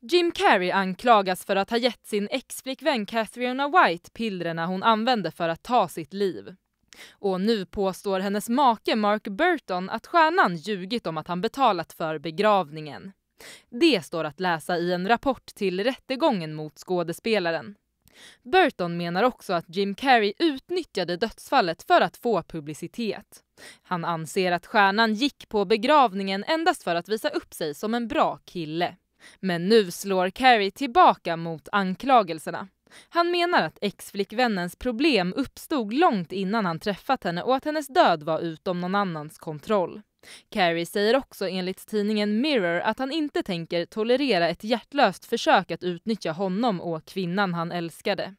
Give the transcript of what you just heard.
Jim Carrey anklagas för att ha gett sin ex-flickvän Catherine White pillerna hon använde för att ta sitt liv. Och nu påstår hennes make Mark Burton att stjärnan ljugit om att han betalat för begravningen. Det står att läsa i en rapport till rättegången mot skådespelaren. Burton menar också att Jim Carrey utnyttjade dödsfallet för att få publicitet. Han anser att stjärnan gick på begravningen endast för att visa upp sig som en bra kille. Men nu slår Carrie tillbaka mot anklagelserna. Han menar att ex-flickvännens problem uppstod långt innan han träffat henne och att hennes död var utom någon annans kontroll. Carrie säger också enligt tidningen Mirror att han inte tänker tolerera ett hjärtlöst försök att utnyttja honom och kvinnan han älskade.